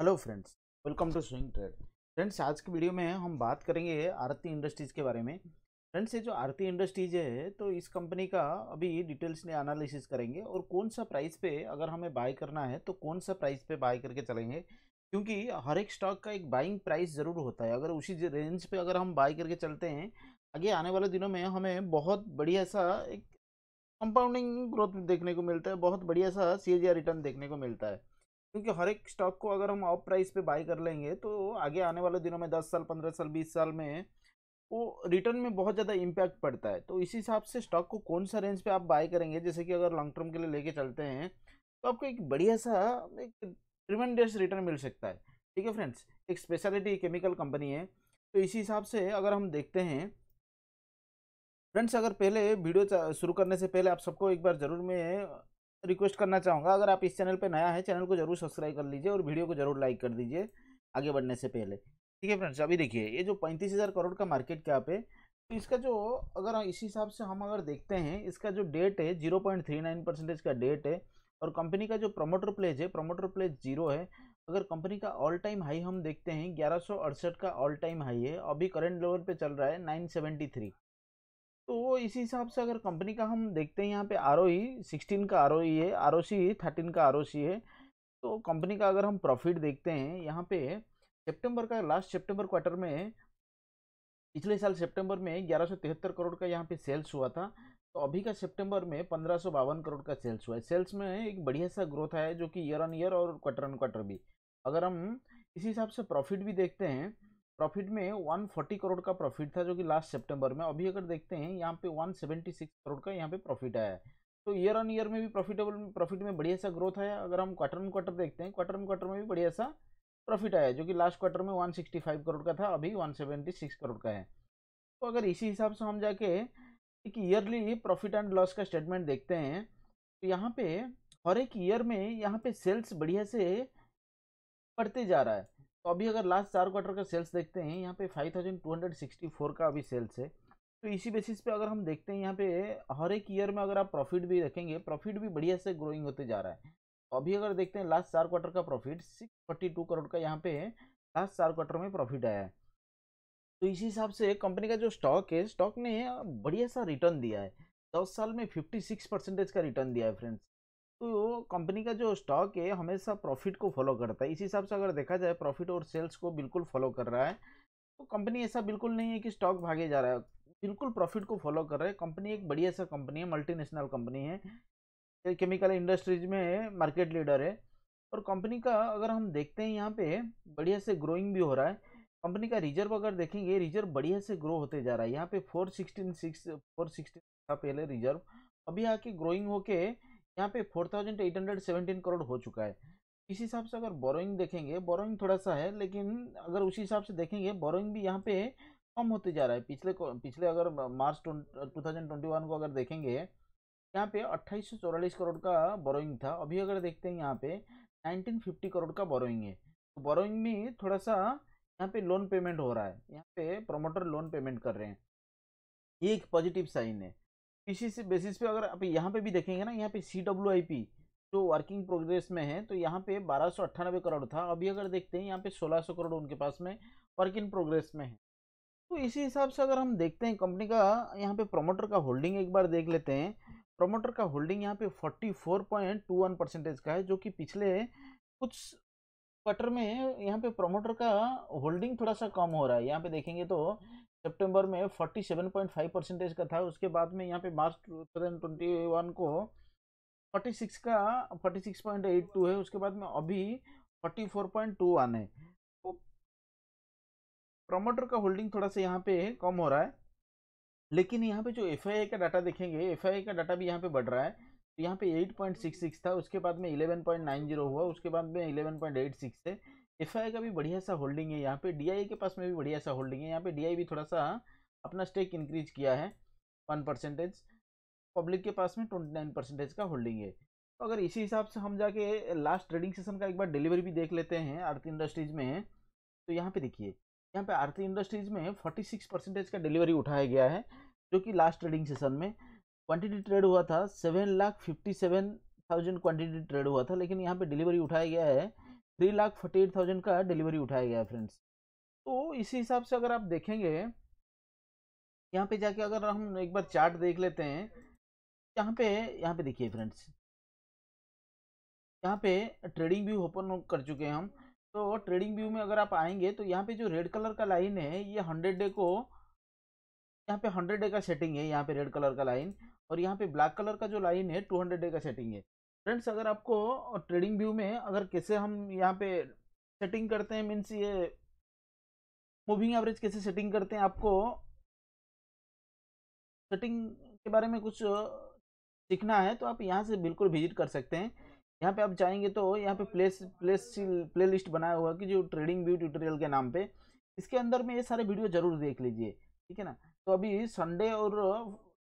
hello friends welcome to swing trade friends आज की video में हम बात करेंगे आरती इंडस्ट्रीज़ के बारे में फ्रेंड्स ये जो आरती इंडस्ट्रीज है तो इस कंपनी का अभी डिटेल्स ने एनालिसिस करेंगे और कौन सा प्राइस पे अगर हमें बाय करना है तो कौन सा प्राइस पे बाय करके चलेंगे क्योंकि हर एक स्टॉक का एक बाइंग प्राइस ज़रूर होता है अगर उसी रेंज पर अगर हम बाय करके चलते हैं आगे आने वाले दिनों में हमें बहुत बढ़िया सा एक कंपाउंडिंग ग्रोथ देखने को मिलता है बहुत बढ़िया सा सी रिटर्न देखने को मिलता है क्योंकि हर एक स्टॉक को अगर हम ऑफ प्राइस पे बाई कर लेंगे तो आगे आने वाले दिनों में दस साल पंद्रह साल बीस साल में वो रिटर्न में बहुत ज़्यादा इम्पैक्ट पड़ता है तो इसी हिसाब से स्टॉक को कौन सा रेंज पे आप बाय करेंगे जैसे कि अगर लॉन्ग टर्म के लिए लेके चलते हैं तो आपको एक बढ़िया सा एक ट्रिमेंडियस रिटर्न मिल सकता है ठीक है फ्रेंड्स एक स्पेशलिटी केमिकल कंपनी है तो इसी हिसाब से अगर हम देखते हैं फ्रेंड्स अगर पहले वीडियो शुरू करने से पहले आप सबको एक बार ज़रूर मैं रिक्वेस्ट करना चाहूँगा अगर आप इस चैनल पर नया है चैनल को जरूर सब्सक्राइब कर लीजिए और वीडियो को जरूर लाइक कर दीजिए आगे बढ़ने से पहले ठीक है फ्रेंड्स अभी देखिए ये जो पैंतीस हज़ार करोड़ का मार्केट कैप है तो इसका जो अगर इसी हिसाब से हम अगर देखते हैं इसका जो डेट है zero point three nine percentage का डेट है और कंपनी का जो प्रमोटर प्लेज है प्रमोटर प्लेज जीरो है अगर कंपनी का ऑल टाइम हाई हम देखते हैं ग्यारह का ऑल टाइम हाई है अभी करंट लेवल पे चल रहा है थ्री तो वो इसी हिसाब से अगर कंपनी का हम देखते हैं यहाँ पे आर ओ सिक्सटीन का आर ओ है आर ओ सी थर्टीन का आर ओ है तो कंपनी का अगर हम प्रॉफिट देखते हैं यहाँ पे सितंबर का लास्ट सितंबर क्वार्टर में पिछले साल सितंबर में ग्यारह सौ तिहत्तर करोड़ का यहाँ पे सेल्स हुआ था तो अभी का सितंबर में पंद्रह सौ बावन करोड़ का सेल्स हुआ है सेल्स में एक बढ़िया सा ग्रोथ आया है जो कि ईयर ऑन ईयर और क्वार्टर ऑन क्वार्टर भी अगर हम इसी हिसाब से प्रॉफिट भी देखते हैं प्रॉफिट में 140 करोड़ का प्रॉफिट था जो कि लास्ट सितंबर में अभी अगर देखते हैं यहाँ पे 176 करोड़ का यहाँ पे प्रॉफिट आया तो ईयर ऑन ईयर में भी प्रॉफिटेबल प्रॉफिट में बढ़िया सा ग्रोथ आया अगर हम क्वार्टर ऑन क्वार्टर देखते हैं क्वार्टर ऑन क्वार्टर में भी बढ़िया सा प्रॉफिट आया जो कि लास्ट क्वार्टर में फाइव करोड़ का था अभी सिक्स करोड़ का है तो अगर इसी हिसाब से हम जाके एक ईयरली प्रॉफिट एंड लॉस का स्टेटमेंट देखते हैं तो यहाँ पे हर एक ईयर में यहाँ पे सेल्स बढ़िया से बढ़ते जा रहा है तो अभी अगर लास्ट चार क्वार्टर का सेल्स देखते हैं यहाँ पे 5264 का अभी सेल्स है तो इसी बेसिस पे अगर हम देखते हैं यहाँ पे हर एक ईयर में अगर आप प्रॉफिट भी रखेंगे प्रॉफिट भी बढ़िया से ग्रोइंग होते जा रहा है तो अभी अगर देखते हैं लास्ट चार क्वार्टर का प्रॉफिट सिक्स करोड़ का यहाँ पे लास्ट चार क्वार्टर में प्रॉफिट आया है तो इसी हिसाब से कंपनी का जो स्टॉक है स्टॉक ने बढ़िया सा रिटर्न दिया है दस साल में फिफ्टी सिक्स परसेंटेज का रिटर्न दिया है फ्रेंड्स तो कंपनी का जो स्टॉक है हमेशा प्रॉफिट को फॉलो करता है इस हिसाब से अगर देखा जाए प्रॉफिट और सेल्स को बिल्कुल फॉलो कर रहा है तो कंपनी ऐसा बिल्कुल नहीं है कि स्टॉक भागे जा रहा है बिल्कुल प्रॉफिट को फॉलो कर रहा है कंपनी एक बढ़िया सा कंपनी है मल्टीनेशनल कंपनी है केमिकल इंडस्ट्रीज में मार्केट लीडर है और कंपनी का अगर हम देखते हैं यहाँ पे बढ़िया से ग्रोइंग भी हो रहा है कंपनी का रिजर्व अगर देखेंगे रिजर्व बढ़िया से ग्रो होते जा रहा है यहाँ पे four sixteen six four sixteen था पहले रिजर्व अभी आके ग्रोइंग होके यहाँ पे four thousand eight hundred seventeen crore हो चुका है इस हिसाब से अगर बोरोइंग देखेंगे बोरोइंग थोड़ा सा है लेकिन अगर उसी हिसाब से देखेंगे बोरोइंग भी यहाँ पे कम होते जा रहा है पिछले पिछले अगर March two thousand twenty one को अगर देखेंगे यहाँ पे अट्ठाईस सौ चौरालीस करोड़ का बोरोइंग था अभी अगर देखते हैं यहाँ पे नाइनटीन फिफ्टी करोड़ का बोरोइंग है तो बोरोइंग में थोड़ा सा यहाँ पे लोन पेमेंट हो रहा है यहाँ पे प्रोमोटर लोन पेमेंट कर रहे हैं ये एक पॉजिटिव साइन है इसी बेसिस पे अगर आप यहाँ पे भी देखेंगे ना यहाँ पे सी डब्ल्यू आई पी जो वर्किंग प्रोग्रेस में है तो यहाँ पे बारह सौ अट्ठानबे करोड़ था अभी अगर देखते हैं यहाँ पे सोलह सौ करोड़ उनके पास में वर्क इन प्रोग्रेस में है तो इसी हिसाब से अगर हम देखते हैं कंपनी का यहाँ पे प्रोमोटर का होल्डिंग एक बार देख लेते हैं प्रोमोटर का होल्डिंग यहाँ पे forty four point two one percentage का है जो कि पिछले कुछ क्वार्टर में यहाँ पे प्रोमोटर का होल्डिंग थोड़ा सा कम हो रहा है यहाँ पे देखेंगे तो सितंबर में 47.5 परसेंटेज का था उसके बाद में यहाँ पे मार्च 2021 को 46 का 46.82 है उसके बाद में अभी 44.21 है तो प्रमोटर का होल्डिंग थोड़ा सा यहाँ पे कम हो रहा है लेकिन यहाँ पे जो एफ का डाटा देखेंगे एफ का डाटा भी यहाँ पे बढ़ रहा है तो यहाँ पे 8.66 था उसके बाद में 11.90 हुआ उसके बाद में 11.86 है एफ का भी बढ़िया सा होल्डिंग है यहाँ पे डी के पास में भी बढ़िया सा होल्डिंग है यहाँ पे डी भी थोड़ा सा अपना स्टेक इंक्रीज किया है वन परसेंटेज पब्लिक के पास में ट्वेंटी नाइन परसेंटेज का होल्डिंग है तो अगर इसी हिसाब से हम जाके लास्ट ट्रेडिंग सेशन का एक बार डिलीवरी भी देख लेते हैं आरती इंडस्ट्रीज में तो यहाँ पे देखिए यहाँ पे आरती इंडस्ट्रीज में फोर्टी सिक्स परसेंटेज का डिलीवरी उठाया गया है जो कि लास्ट ट्रेडिंग सेशन में क्वान्टिटी ट्रेड हुआ था seven lakh fifty seven thousand quantity trade हुआ था लेकिन यहाँ पे डिलीवरी उठाया गया है three lakh forty eight thousand का डिलीवरी उठाया गया फ्रेंड्स तो इसी हिसाब से अगर आप देखेंगे यहाँ पे जाके अगर हम एक बार चार्ट देख लेते हैं यहाँ पे यहाँ पे देखिए फ्रेंड्स यहाँ पे ट्रेडिंग व्यू ओपन कर चुके हैं हम तो ट्रेडिंग व्यू में अगर आप आएंगे तो यहाँ पे जो रेड कलर का लाइन है ये हंड्रेड डे को यहाँ पे हंड्रेड डे का सेटिंग है यहाँ पे रेड कलर का लाइन और यहाँ पे ब्लैक कलर का जो लाइन है टू हंड्रेड डे का सेटिंग है फ्रेंड्स अगर आपको ट्रेडिंग व्यू में अगर कैसे हम यहाँ पे सेटिंग करते हैं मीन्स ये मूविंग एवरेज कैसे सेटिंग करते हैं आपको सेटिंग के बारे में कुछ सीखना है तो आप यहाँ से बिल्कुल विजिट कर सकते हैं यहाँ पे आप जाएंगे तो यहाँ पे प्लेस प्लेस प्ले लिस्ट बनाया हुआ कि जो ट्रेडिंग व्यू ट्यूटोरियल के नाम पे इसके अंदर में ये सारे वीडियो जरूर देख लीजिए ठीक है ना तो अभी संडे और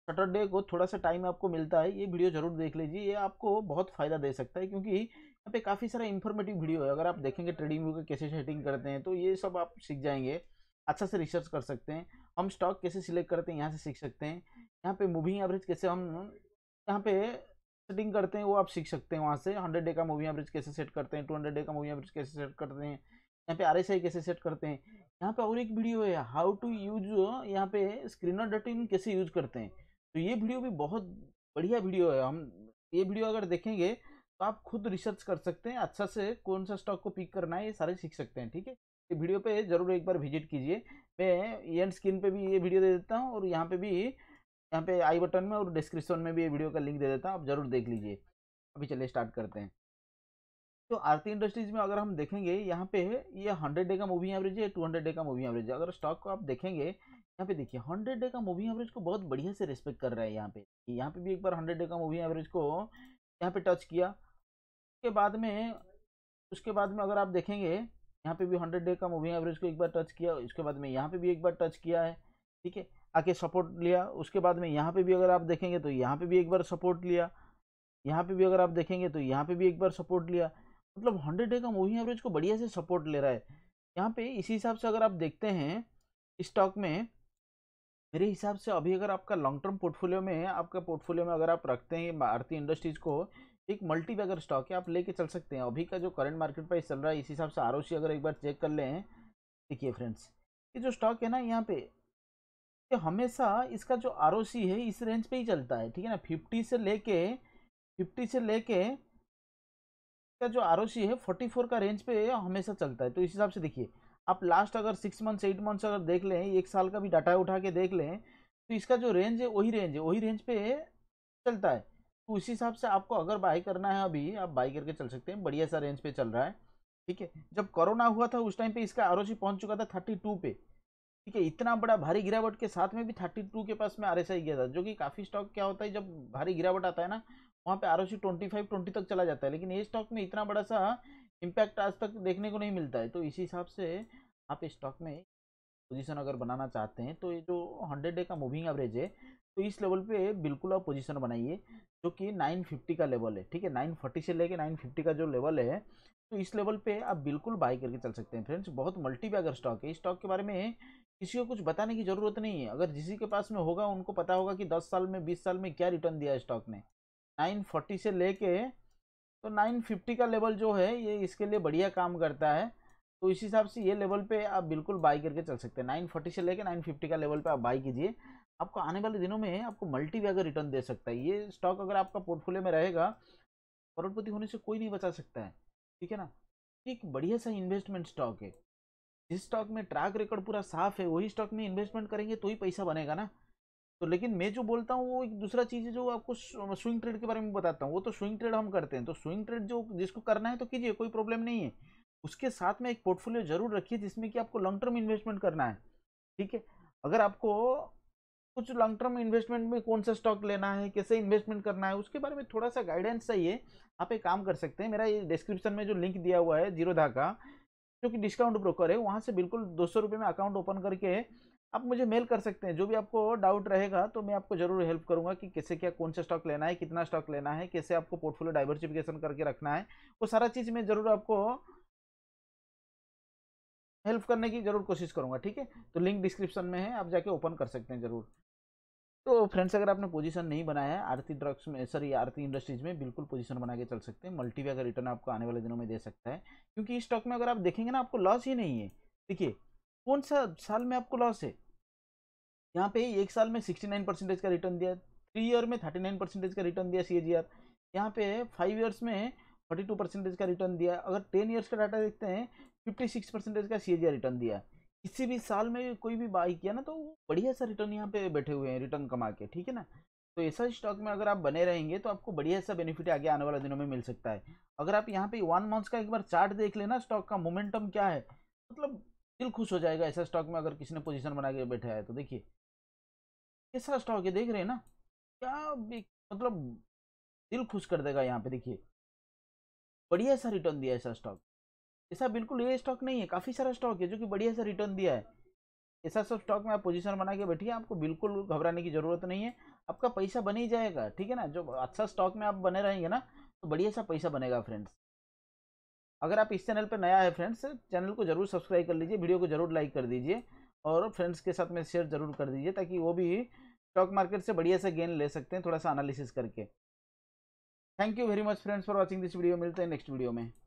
सैटरडे को थोड़ा सा टाइम आपको मिलता है ये वीडियो जरूर देख लीजिए ये आपको बहुत फ़ायदा दे सकता है क्योंकि यहाँ पे काफ़ी सारा इन्फॉर्मेटिव वीडियो है अगर आप देखेंगे ट्रेडिंग व्यू कैसे सेटिंग करते हैं तो ये सब आप सीख जाएंगे अच्छा से रिसर्च कर सकते हैं हम स्टॉक कैसे सिलेक्ट करते हैं यहाँ से सीख सकते हैं यहाँ पे मूविंग एवरेज कैसे हम यहाँ पे सेटिंग करते हैं वो आप सीख सकते हैं वहाँ से हंड्रेड डे का मूविंग एवरेज कैसे सेट करते हैं टू हंड्रेड डे का मूविंग एवरेज कैसे सेट करते हैं यहाँ पे आर कैसे सेट करते हैं यहाँ पे और एक वीडियो है हाउ टू यूज यहाँ पे स्क्रीनर डटिंग कैसे यूज करते हैं तो ये वीडियो भी बहुत बढ़िया वीडियो है हम ये वीडियो अगर देखेंगे तो आप खुद रिसर्च कर सकते हैं अच्छा से कौन सा स्टॉक को पिक करना है ये सारे सीख सकते हैं ठीक है ये वीडियो पे ज़रूर एक बार विजिट कीजिए मैं एंड स्क्रीन पे भी ये वीडियो दे देता हूँ और यहाँ पे भी यहाँ पे आई बटन में और डिस्क्रिप्शन में भी ये वीडियो का लिंक दे देता हूँ आप ज़रूर देख लीजिए अभी चलिए स्टार्ट करते हैं तो आरती इंडस्ट्रीज में अगर हम देखेंगे यहाँ पे ये हंड्रेड डे का मूविंग एवरेज है टू हंड्रेड डे का मूविंग एवरेज है अगर स्टॉक को आप देखेंगे यहाँ पे देखिए हंड्रेड डे का मूविंग एवरेज को बहुत बढ़िया से रिस्पेक्ट कर रहा है यहाँ पे यहाँ पे भी एक बार हंड्रेड डे का मूविंग एवरेज को यहाँ पे टच किया उसके बाद में उसके बाद में अगर आप देखेंगे यहाँ पे भी हंड्रेड डे का मूविंग एवरेज को एक बार टच किया उसके बाद में यहाँ पे भी एक बार टच किया है ठीक है आके सपोर्ट लिया उसके बाद में यहाँ पे भी अगर आप देखेंगे तो यहाँ पे भी एक बार सपोर्ट लिया यहाँ पे भी अगर आप देखेंगे तो यहाँ पे भी एक बार सपोर्ट लिया मतलब हंड्रेड डे का मूविंग एवरेज को बढ़िया से सपोर्ट ले रहा है यहाँ पे इसी हिसाब से अगर आप देखते हैं स्टॉक में मेरे हिसाब से अभी अगर आपका लॉन्ग टर्म पोर्टफोलियो में है आपका पोर्टफोलियो में अगर आप रखते हैं भारतीय इंडस्ट्रीज़ को एक मल्टी बैगर स्टॉक है आप लेके चल सकते हैं अभी का जो करंट मार्केट प्राइस चल रहा है इस हिसाब से आर अगर एक बार चेक कर लें देखिए फ्रेंड्स ये जो स्टॉक है ना यहाँ पे ये हमेशा इसका जो आर है इस रेंज पे ही चलता है ठीक है ना फिफ्टी से लेके फिफ्टी से लेके इसका जो आर है फोर्टी फोर का रेंज पे हमेशा चलता है तो इस हिसाब से देखिए आप लास्ट अगर सिक्स मंथ्स एट मंथ्स अगर देख लें एक साल का भी डाटा उठा के देख लें तो इसका जो रेंज है वही रेंज है वही रेंज पे चलता है तो उसी हिसाब से आपको अगर बाय करना है अभी आप बाई करके चल सकते हैं बढ़िया सा रेंज पे चल रहा है ठीक है जब कोरोना हुआ था उस टाइम पे इसका आर पहुंच चुका था थर्टी टू पे ठीक है इतना बड़ा भारी गिरावट के साथ में भी थर्टी टू के पास में आर गया था जो कि काफ़ी स्टॉक क्या होता है जब भारी गिरावट आता है ना वहाँ पे R O C twenty five twenty तक चला जाता है लेकिन ये स्टॉक में इतना बड़ा सा इम्पैक्ट आज तक देखने को नहीं मिलता है तो इसी हिसाब से आप स्टॉक में पोजीशन अगर बनाना चाहते हैं तो ये जो हंड्रेड डे का मूविंग एवरेज है तो इस लेवल पे बिल्कुल आप पोजीशन बनाइए जो कि 950 का लेवल है ठीक है 940 से लेके 950 का जो लेवल है तो इस लेवल पे आप बिल्कुल बाई करके चल सकते हैं फ्रेंड्स बहुत मल्टी स्टॉक है इस स्टॉक के बारे में किसी को कुछ बताने की ज़रूरत नहीं है अगर जिसी के पास में होगा उनको पता होगा कि दस साल में बीस साल में क्या रिटर्न दिया है स्टॉक ने नाइन फोर्टी से लेके तो 950 का लेवल जो है ये इसके लिए बढ़िया काम करता है तो इस हिसाब से ये लेवल पे आप बिल्कुल बाई करके चल सकते हैं 940 से लेकर 950 का लेवल पे आप बाई कीजिए आपको आने वाले दिनों में आपको मल्टी वैगर रिटर्न दे सकता है ये स्टॉक अगर आपका पोर्टफोलियो में रहेगा करोड़पति होने से कोई नहीं बचा सकता है ठीक है ना एक बढ़िया सा इन्वेस्टमेंट स्टॉक है जिस स्टॉक में ट्रैक रिकॉर्ड पूरा साफ है वही स्टॉक में इन्वेस्टमेंट करेंगे तो ही पैसा बनेगा ना तो लेकिन मैं जो बोलता हूँ वो एक दूसरा चीज़ है जो आपको स्विंग ट्रेड के बारे में बताता हूँ वो तो स्विंग ट्रेड हम करते हैं तो स्विंग ट्रेड जो जिसको करना है तो कीजिए कोई प्रॉब्लम नहीं है उसके साथ में एक पोर्टफोलियो जरूर रखिए जिसमें कि आपको लॉन्ग टर्म इन्वेस्टमेंट करना है ठीक है अगर आपको कुछ लॉन्ग टर्म इन्वेस्टमेंट में कौन सा स्टॉक लेना है कैसे इन्वेस्टमेंट करना है उसके बारे में थोड़ा सा गाइडेंस चाहिए आप एक काम कर सकते हैं मेरा ये डिस्क्रिप्शन में जो लिंक दिया हुआ है जीरोधा का जो कि डिस्काउंट ब्रोकर है वहाँ से बिल्कुल दो सौ में अकाउंट ओपन करके आप मुझे मेल कर सकते हैं जो भी आपको डाउट रहेगा तो मैं आपको ज़रूर हेल्प करूंगा कि कैसे क्या कौन सा स्टॉक लेना है कितना स्टॉक लेना है कैसे आपको पोर्टफोलियो डाइवर्सिफिकेशन करके रखना है वो सारा चीज़ मैं ज़रूर आपको हेल्प करने की ज़रूर कोशिश करूंगा ठीक है तो लिंक डिस्क्रिप्शन में है आप जाके ओपन कर सकते हैं ज़रूर तो फ्रेंड्स अगर आपने पोजीशन नहीं बनाया है आरती ड्रग्स में सॉरी आरती इंडस्ट्रीज में बिल्कुल पोजीशन बना के चल सकते हैं मल्टीवे का रिटर्न आपको आने वाले दिनों में दे सकता है क्योंकि इस स्टॉक में अगर आप देखेंगे ना आपको लॉस ही नहीं है देखिए कौन सा साल में आपको लॉस है यहाँ पे एक साल में सिक्सटी नाइन परसेंटेज का रिटर्न दिया थ्री ईयर में थर्टी नाइन परसेंटेज का रिटर्न दिया सी आर यहाँ पे फाइव ईयर्स में फोर्टी टू परसेंटेज का रिटर्न दिया अगर टेन ईयर्स का डाटा देखते हैं फिफ्टी सिक्स परसेंटेज का सी रिटर्न दिया किसी भी साल में कोई भी बाई किया ना तो बढ़िया सा रिटर्न यहाँ पे बैठे हुए हैं रिटर्न कमा के ठीक है ना तो ऐसा स्टॉक में अगर आप बने रहेंगे तो आपको बढ़िया सा बेनिफिट आगे आने वाले दिनों में मिल सकता है अगर आप यहाँ पे वन मंथ्स का एक बार चार्ट देख लेना स्टॉक का मोमेंटम क्या है मतलब दिल खुश हो जाएगा ऐसा स्टॉक में अगर किसी ने पोजीशन बना के बैठा है तो देखिए ऐसा स्टॉक है देख रहे हैं ना क्या मतलब दिल खुश कर देगा यहाँ पे देखिए बढ़िया सा रिटर्न दिया ऐसा स्टॉक ऐसा बिल्कुल ये स्टॉक नहीं है काफ़ी सारा स्टॉक है जो कि बढ़िया सा रिटर्न दिया है ऐसा सब स्टॉक में आप पोजीशन बना के बैठिए आपको बिल्कुल घबराने की ज़रूरत नहीं है आपका पैसा बन ही जाएगा ठीक है ना जो अच्छा स्टॉक में आप बने रहेंगे ना तो बढ़िया सा पैसा बनेगा फ्रेंड्स अगर आप इस चैनल पर नया है फ्रेंड्स चैनल को जरूर सब्सक्राइब कर लीजिए वीडियो को जरूर लाइक कर दीजिए और फ्रेंड्स के साथ में शेयर जरूर कर दीजिए ताकि वो भी स्टॉक मार्केट से बढ़िया सा गेन ले सकते हैं थोड़ा सा एनालिसिस करके thank you very much friends for watching this video मिलते हैं नेक्स्ट वीडियो में